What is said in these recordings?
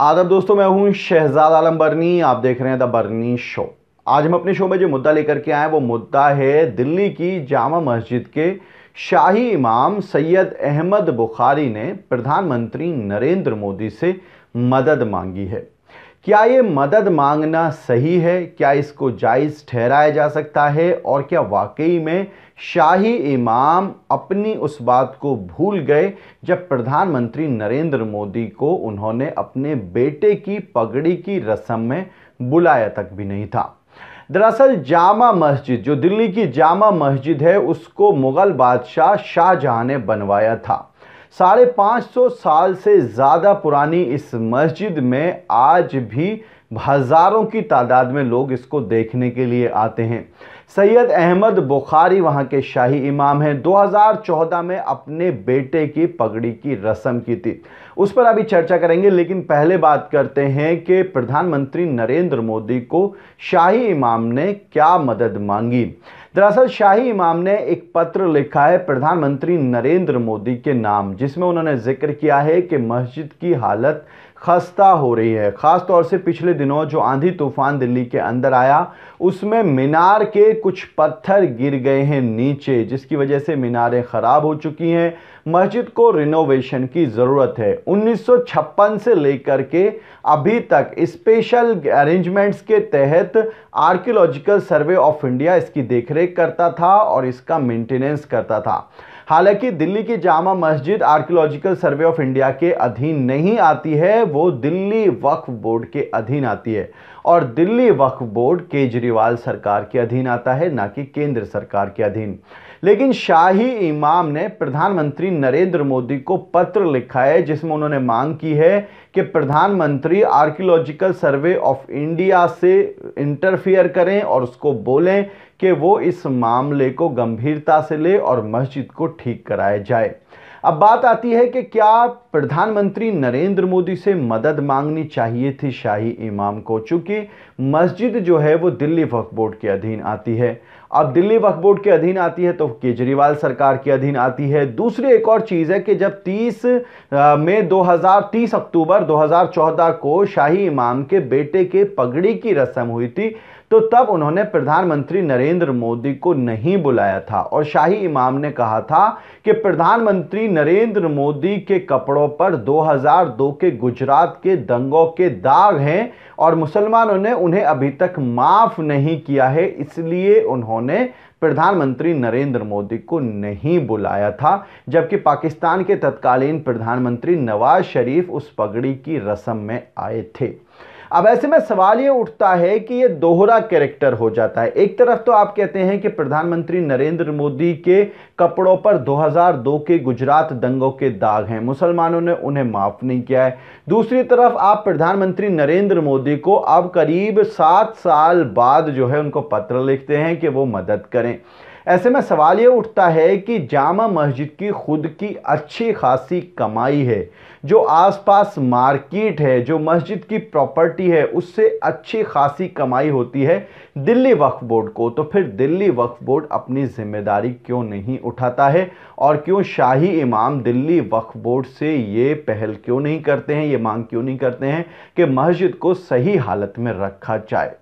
आदर दोस्तों मैं हूं शहजाद आलम बर्नी आप देख रहे हैं द बर्नी शो आज हम अपने शो में जो मुद्दा लेकर के आए वो मुद्दा है दिल्ली की जामा मस्जिद के शाही इमाम सैयद अहमद बुखारी ने प्रधानमंत्री नरेंद्र मोदी से मदद मांगी है क्या ये मदद मांगना सही है क्या इसको जायज़ ठहराया जा सकता है और क्या वाकई में शाही इमाम अपनी उस बात को भूल गए जब प्रधानमंत्री नरेंद्र मोदी को उन्होंने अपने बेटे की पगड़ी की रस्म में बुलाया तक भी नहीं था दरअसल जामा मस्जिद जो दिल्ली की जामा मस्जिद है उसको मुग़ल बादशाह शाहजहाँ ने बनवाया था साढ़े पाँच सौ साल से ज़्यादा पुरानी इस मस्जिद में आज भी हज़ारों की तादाद में लोग इसको देखने के लिए आते हैं सैयद अहमद बुखारी वहाँ के शाही इमाम हैं 2014 में अपने बेटे की पगड़ी की रस्म की थी उस पर अभी चर्चा करेंगे लेकिन पहले बात करते हैं कि प्रधानमंत्री नरेंद्र मोदी को शाही इमाम ने क्या मदद मांगी दरअसल शाही इमाम ने एक पत्र लिखा है प्रधानमंत्री नरेंद्र मोदी के नाम जिसमें उन्होंने जिक्र किया है कि मस्जिद की हालत खस्ता हो रही है ख़ास तौर से पिछले दिनों जो आंधी तूफान दिल्ली के अंदर आया उसमें मीनार के कुछ पत्थर गिर गए हैं नीचे जिसकी वजह से मीनारें ख़राब हो चुकी हैं मस्जिद को रिनोवेशन की ज़रूरत है 1956 से लेकर के अभी तक स्पेशल अरेंजमेंट्स के तहत आर्कियोलॉजिकल सर्वे ऑफ इंडिया इसकी देखरेख करता था और इसका मेंटेनेंस करता था हालांकि दिल्ली की जामा मस्जिद आर्कियोलॉजिकल सर्वे ऑफ इंडिया के अधीन नहीं आती है वो दिल्ली वक्फ बोर्ड के अधीन आती है और दिल्ली वक्फ बोर्ड केजरीवाल सरकार के अधीन आता है ना कि केंद्र सरकार के अधीन लेकिन शाही इमाम ने प्रधानमंत्री नरेंद्र मोदी को पत्र लिखा है जिसमें उन्होंने मांग की है कि प्रधानमंत्री आर्कियोलॉजिकल सर्वे ऑफ इंडिया से इंटरफियर करें और उसको बोलें कि वो इस मामले को गंभीरता से ले और मस्जिद को ठीक कराया जाए अब बात आती है कि क्या प्रधानमंत्री नरेंद्र मोदी से मदद मांगनी चाहिए थी शाही इमाम को चूँकि मस्जिद जो है वो दिल्ली वक्फ बोर्ड के अधीन आती है अब दिल्ली वक्फ बोर्ड के अधीन आती है तो केजरीवाल सरकार के अधीन आती है दूसरी एक और चीज़ है कि जब 30 में 2030 अक्टूबर 2014 को शाही इमाम के बेटे के पगड़ी की रस्म हुई थी तो तब उन्होंने प्रधानमंत्री नरेंद्र मोदी को नहीं बुलाया था और शाही इमाम ने कहा था कि प्रधानमंत्री नरेंद्र मोदी के कपड़ों पर 2002 के गुजरात के दंगों के दाग हैं और मुसलमानों ने उन्हें अभी तक माफ़ नहीं किया है इसलिए उन्होंने प्रधानमंत्री नरेंद्र मोदी को नहीं बुलाया था जबकि पाकिस्तान के तत्कालीन प्रधानमंत्री नवाज शरीफ उस पगड़ी की रस्म में आए थे अब ऐसे में सवाल ये उठता है कि ये दोहरा कैरेक्टर हो जाता है एक तरफ तो आप कहते हैं कि प्रधानमंत्री नरेंद्र मोदी के कपड़ों पर 2002 के गुजरात दंगों के दाग हैं मुसलमानों ने उन्हें माफ़ नहीं किया है दूसरी तरफ आप प्रधानमंत्री नरेंद्र मोदी को अब करीब सात साल बाद जो है उनको पत्र लिखते हैं कि वो मदद करें ऐसे में सवाल ये उठता है कि जामा मस्जिद की खुद की अच्छी खासी कमाई है जो आसपास मार्केट है जो मस्जिद की प्रॉपर्टी है उससे अच्छी खासी कमाई होती है दिल्ली वक्फ बोर्ड को तो फिर दिल्ली वक्फ बोर्ड अपनी जिम्मेदारी क्यों नहीं उठाता है और क्यों शाही इमाम दिल्ली वक्फ बोर्ड से ये पहल क्यों नहीं करते हैं ये मांग क्यों नहीं करते हैं कि मस्जिद को सही हालत में रखा जाए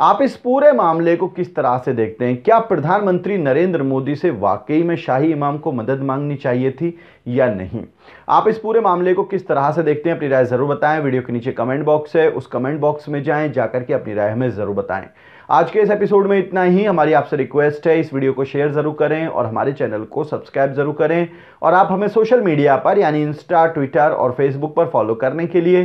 आप इस पूरे मामले को किस तरह से देखते हैं क्या प्रधानमंत्री नरेंद्र मोदी से वाकई में शाही इमाम को मदद मांगनी चाहिए थी या नहीं आप इस पूरे मामले को किस तरह से देखते हैं अपनी राय ज़रूर बताएं वीडियो के नीचे कमेंट बॉक्स है उस कमेंट बॉक्स में जाएं जाकर के अपनी राय हमें ज़रूर बताएं आज के इस एपिसोड में इतना ही हमारी आपसे रिक्वेस्ट है इस वीडियो को शेयर ज़रूर करें और हमारे चैनल को सब्सक्राइब ज़रूर करें और आप हमें सोशल मीडिया पर यानी इंस्टा ट्विटर और फेसबुक पर फॉलो करने के लिए